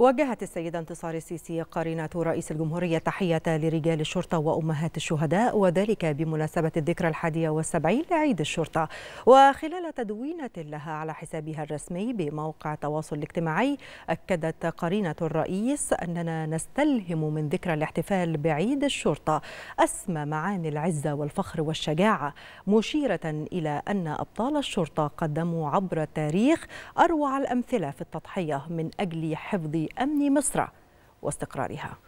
وجهت السيدة انتصار السيسي قرينة رئيس الجمهورية تحية لرجال الشرطة وأمهات الشهداء وذلك بمناسبة الذكرى الحادية والسبعين لعيد الشرطة وخلال تدوينة لها على حسابها الرسمي بموقع التواصل الاجتماعي أكدت قرينة الرئيس أننا نستلهم من ذكرى الاحتفال بعيد الشرطة أسمى معاني العزة والفخر والشجاعة مشيرة إلى أن أبطال الشرطة قدموا عبر التاريخ أروع الأمثلة في التضحية من أجل حفظ أمن مصر واستقرارها